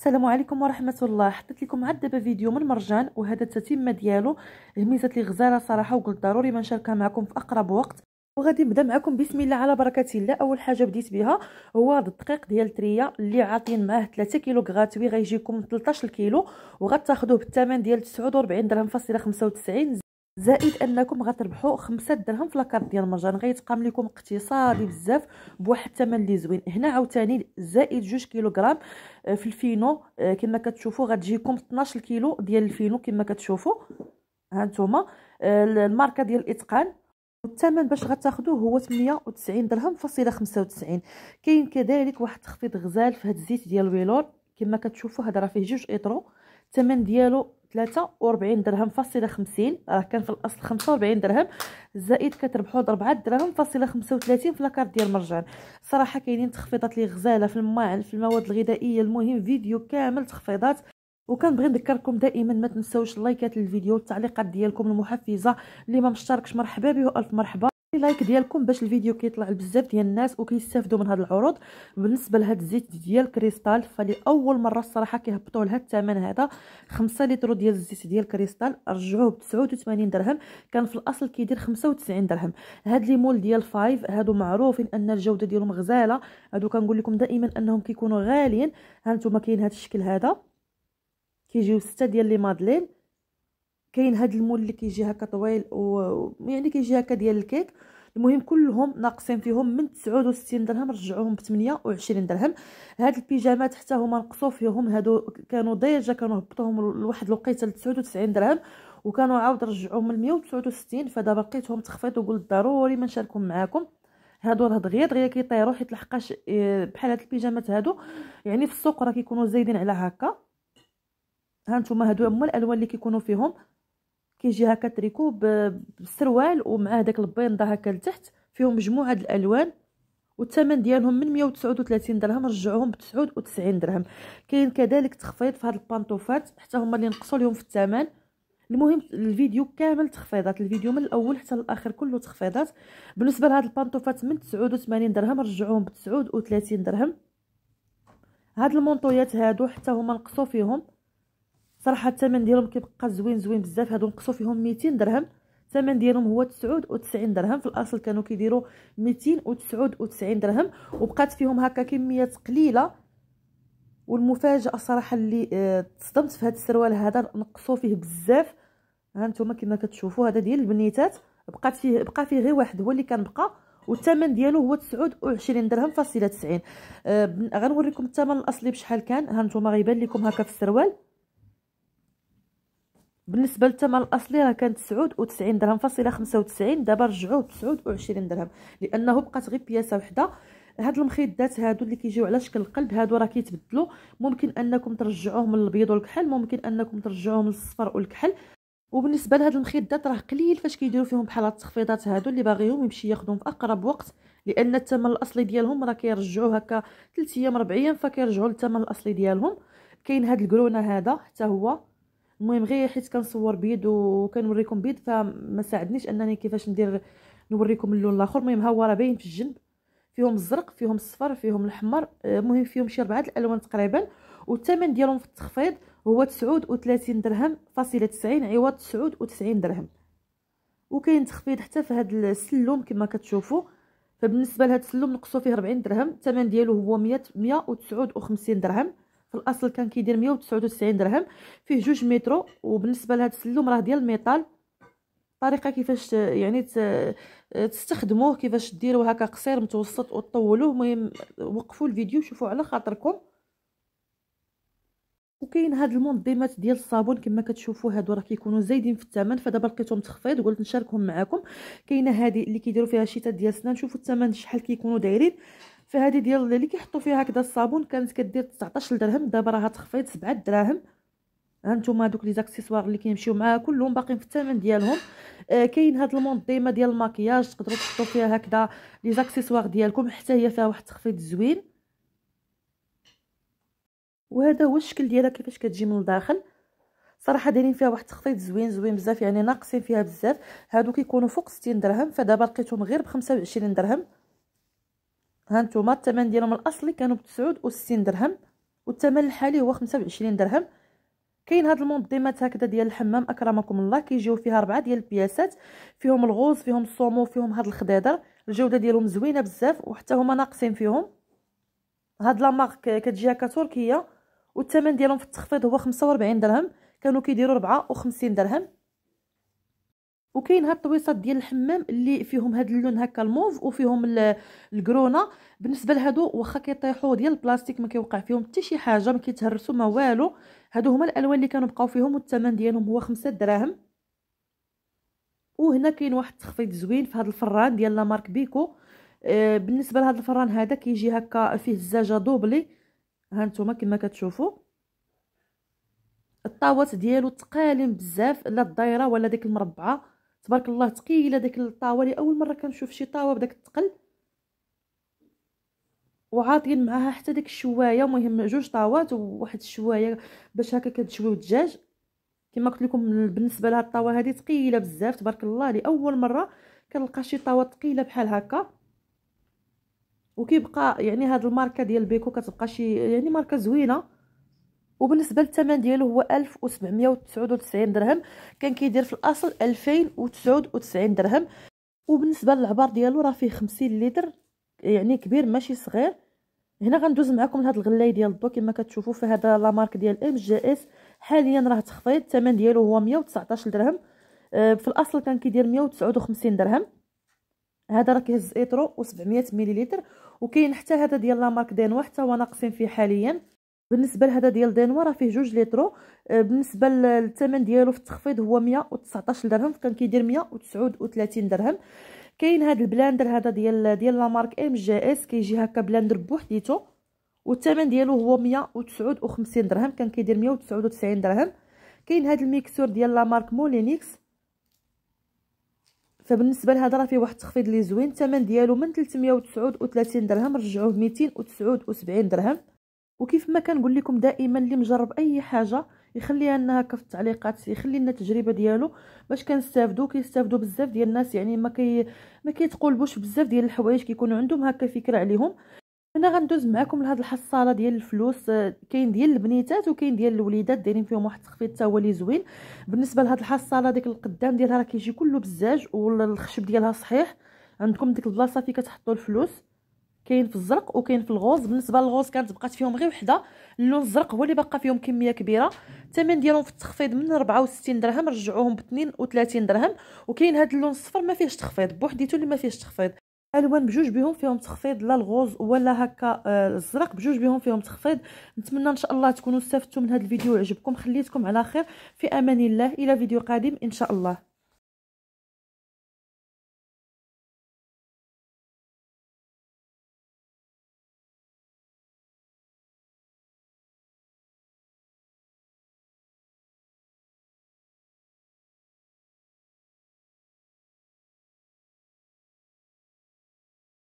السلام عليكم ورحمه الله حطيت لكم عاد دابا فيديو من مرجان وهذا التتمه ديالو هميزت لي غزاله صراحه وقلت ضروري ما نشاركها معكم في اقرب وقت وغادي نبدا معكم بسم الله على بركه الله اول حاجه بديت بها هو هذا الدقيق ديال التريه اللي عاطين معاه 3 كيلو غاتوي غيجيكم 13 كيلو وغتاخذوه بالثمن ديال 49 درهم فاصله 95 زائد انكم غتربحوا 5 درهم في لاكارت ديال مرجان غيتقام لكم اقتصادي بزاف بواحد الثمن اللي زوين هنا عاوتاني زائد 2 كيلوغرام آه، في الفينو آه، كما كتشوفوا غتجيكم 12 كيلو ديال الفينو كما كتشوفوا ها نتوما آه، الماركه ديال الاتقان والثمن باش غتاخذوه هو 98 درهم فاصله 95 كاين كذلك واحد التخفيض غزال في هذا الزيت ديال ويلور كما كتشوفوا هذا راه فيه جوج اطرو الثمن ديالو 43 درهم فاصله 50 راه كان في الاصل 45 درهم زائد كتربحوا 4 درهم فاصله 35 في لاكارت ديال مرجان صراحه كاينين تخفيضات لي غزاله في الماعن في المواد الغذائيه المهم فيديو كامل تخفيضات وكنبغي نذكركم دائما ما تنساوش اللايكات للفيديو والتعليقات ديالكم المحفزه اللي ما مشتركش مرحبا به الف مرحبا لايك ديالكم باش الفيديو كيطلع لبزاف ديال الناس وكيستافدوا من هاد العروض بالنسبه لهاد الزيت ديال كريستال فلي اول مره الصراحه كيهبطوا لهاد الثمن هذا 5 لتر ديال الزيت ديال كريستال رجعوه ب 89 درهم كان في الاصل كيدير 95 درهم هاد ليمول ديال فايف هادو معروفين ان الجوده ديالهم غزاله هادو كنقول لكم دائما انهم كيكونوا غاليين ها نتوما كاين هاد الشكل هذا كيجيو 6 ديال لي مادلين كاين هاد المول اللي كيجي هكا طويل ويعني كيجي هكا ديال الكيك المهم كلهم ناقصين فيهم من 69 درهم رجعوهم ب 28 درهم هاد البيجامات حتى هما نقصوا فيهم هادو كانوا ديجا كانوا هبطوهم لواحد الوقيته ل 99 درهم وكانوا عاود رجعوهم ل 169 فدابا لقيتهم تخفيض وقلت ضروري ما نشاركهم معاكم هادو راه دغيا دغيا كيطيروا حيت لحقاش آه، بحال هاد البيجامات هادو يعني في السوق راه كيكونوا زايدين على هكا هانتوما هادو هما الالوان اللي كيكونوا فيهم كيجي هكا تريكو بالسروال ومع هذاك البيض هكا لتحت فيهم مجموعه الالوان والثمن ديالهم من 139 درهم رجعوهم ب 99 درهم كاين كذلك تخفيض في هاد البانطوفات حتى هما اللي نقصوا لهم في الثمن المهم الفيديو كامل تخفيضات الفيديو من الاول حتى الاخر كله تخفيضات بالنسبه لهاد البانطوفات من 89 درهم رجعوهم ب 39 درهم هاد المونطويات هادو حتى هما نقصوا فيهم صراحه الثمن ديالهم كيبقى زوين زوين بزاف هادو نقصوا فيهم 200 درهم الثمن ديالهم هو 99 درهم في الاصل كانوا كيديروا 299 درهم وبقات فيهم هكا كميات قليله والمفاجاه صراحه اللي آه، تصدمت في هذا السروال هذا نقصوا فيه بزاف ها نتوما كما كتشوفوا هذا ديال البنيتات بقات فيه بقى فيه غير واحد هو اللي كان بقى والثمن ديالو هو 29 درهم فاصله 90 آه غنوريكم الثمن الاصلي بشحال كان ها نتوما غيبان لكم هكا في السروال بالنسبه للثمن الاصلي راه كان 99 درهم فاصله 95 دابا رجعوه 29 درهم لانه بقات غير بياسه وحده هاد المخيدات هادو اللي كيجيو على شكل قلب هادو راه كيتبدلوا ممكن انكم ترجعوهم للبيض والكحل ممكن انكم ترجعوهم للصفر والكحل وبالنسبه لهاد المخيدات راه قليل فاش كيديروا فيهم بحال هاد التخفيضات هادو اللي باغيهم يمشي ياخذهم في اقرب وقت لان الثمن الاصلي ديالهم راه كيرجعوه هكا 3 ايام 4 ايام فكيرجعوا للثمن الاصلي ديالهم كاين هاد الكرونه هذا حتى هو المهم غير حيت كنصور بيد وكنوريكم بيد فما ساعدنيش انني كيفاش ندير نوريكم اللون الاخر المهم ها هو راه باين في الجنب فيهم الزرق فيهم الصفر فيهم الاحمر آه، المهم فيهم شي اربعه الالوان تقريبا والثمن ديالهم في التخفيض هو 39 درهم فاصله 90 عوض 99 درهم وكاين تخفيض حتى في هذا السلوم كما كتشوفوا فبالنسبه لهذا السلوم نقصوا فيه 40 درهم الثمن ديالو هو 100 159 درهم في الاصل كان كيدير 199 درهم فيه جوج مترو وبالنسبه لهذا السلوم راه ديال الميتال الطريقه كيفاش يعني تستخدموه كيفاش ديروه هكا قصير متوسط وطولوه المهم وقفوا الفيديو شوفوا على خاطركم وكاين هاد المنظمات ديال الصابون كما كتشوفوا هادو راه كيكونوا زايدين في الثمن فدابا لقيتهم تخفيض قلت نشاركهم معكم كاينه هذه اللي كيديروا فيها شيتات ديال السنان شوفوا الثمن شحال كيكونوا دايرين فهذه ديال اللي كيحطوا فيها هكذا الصابون كانت كدير 19 درهم دابا راها تخفيض 7 دراهم ها نتوما دوك لي زاكسيسوار اللي كيمشيو معاها كلهم باقيين في الثمن ديالهم آه كاين هاد المنظمه ديال الماكياج تقدروا تحطوا فيها هكذا لي زاكسيسوار ديالكم حتى هي فيها واحد التخفيض زوين وهذا هو الشكل ديالها كيفاش كتجي من الداخل صراحه دايرين فيها واحد التخفيض زوين زوين بزاف يعني ناقصين فيها بزاف هادو كيكونوا فوق 60 درهم فدابا لقيتهم غير ب 25 درهم هانتوما الثمن ديالهم الاصلي كانوا بتسعود 69 درهم والثمن الحالي هو خمسة درهم كاين هاد المنظمات هكذا ديال الحمام اكرمكم الله كيجيو فيها اربعه ديال البياسات فيهم الغوز فيهم الصومو فيهم هاد الخضيضر الجوده ديالهم زوينه بزاف وحتى هما ناقصين فيهم هاد لا مارك كتجي هكا تركيه والثمن ديالهم في التخفيض هو 45 درهم كانوا كيديروا 54 درهم وكاين هاد الطويصات ديال الحمام اللي فيهم هاد اللون هكا الموف وفيهم الكرونا بالنسبه لهادو واخا كيطيحوا ديال البلاستيك ما كيوقع فيهم حتى شي حاجه ما كيتهرسوا ما والو هادو هما الالوان اللي كانوا بقاو فيهم والثمن ديالهم هو خمسة دراهم وهنا كاين واحد التخفيض زوين في هاد الفران ديال لامارك بيكو آه بالنسبه لهاد الفران هذا كيجي هكا فيه الزجاجه دوبلي ها نتوما كما كتشوفوا الطاوات ديالو تقالين بزاف لا الدايره ولا ديك المربعه تبارك الله ثقيله ديك الطاوه لي اول مره كنشوف شي طاوه بداك الثقل وعاطين معاها حتى ديك الشوايه مهم جوج طاوات وواحد الشوايه باش هكا كتشويو الدجاج كما قلت لكم بالنسبه لهاد الطاوه هذه ثقيله بزاف تبارك الله لاول مره كنلقى شي طاوه ثقيله بحال هكا وكيبقى يعني هاد الماركه ديال بيكو كتبقى شي يعني ماركه زوينه وبالنسبه للثمن ديالو هو 1799 درهم كان كيدير في الاصل 2099 درهم وبالنسبه للعبار ديالو راه فيه 50 لتر يعني كبير ماشي صغير هنا غندوز معكم لهاد الغلاي ديال الضو كما كتشوفوا في هذا لا مارك ديال ام جي اس حاليا راه تخفيض الثمن ديالو هو 119 درهم آه، في الاصل كان كيدير 159 درهم هذا راه كيهز ايترو و700 مليلتر وكاين حتى هذا ديال لا مارك دينوا حتى هو ناقصين فيه حاليا بالنسبه لهذا ديال دينوا راه فيه جوج ليطرو آه، بالنسبه للثمن ديالو في التخفيض هو 119 درهم فكان كيدير 139 درهم كاين هذا البلاندر هذا ديال ديال لا مارك ام جي اس كيجي هكا بلاندر بوحديتو والثمن ديالو هو 159 درهم كان كيدير 199 درهم كاين هذا الميكسور ديال لا مارك مولينيكس فبالنسبه لهذا راه فيه واحد التخفيض لي زوين الثمن ديالو من 339 درهم رجعوه 279 درهم وكيف ما كنقول لكم دائما اللي مجرب اي حاجه يخليها لنا هكا في التعليقات يخلي لنا التجربه ديالو باش كنستافدو كيستافدو بزاف ديال الناس يعني ما كي ما كيتقولبوش بزاف ديال الحوايج كيكونوا عندهم هكا فكره عليهم انا غندوز معكم لهاد الحصاله ديال الفلوس آه، كاين ديال البنيتات وكاين ديال الوليدات دايرين فيهم واحد التخفيض حتى هو لي زوين بالنسبه لهاد الحصاله ديك القدام ديالها راه كيجي كله بزاج والخشب ديالها صحيح عندكم ديك البلاصه فين كتحطوا الفلوس كاين في الزرق وكاين في الغوز بالنسبه للغوز كانت بقات فيهم غير وحده اللون الزرق هو اللي باقا فيهم كميه كبيره الثمن ديالهم في التخفيض من 64 درهم رجعوهم ب 32 درهم وكاين هذا اللون الصفر ما فيهش تخفيض بوحديتو اللي ما فيهش تخفيض الوان بجوج بهم فيهم تخفيض لا الغوز ولا هكا آه، الزرق بجوج بهم فيهم تخفيض نتمنى ان شاء الله تكونوا استفدتوا من هذا الفيديو وعجبكم خليتكم على خير في امان الله الى فيديو قادم ان شاء الله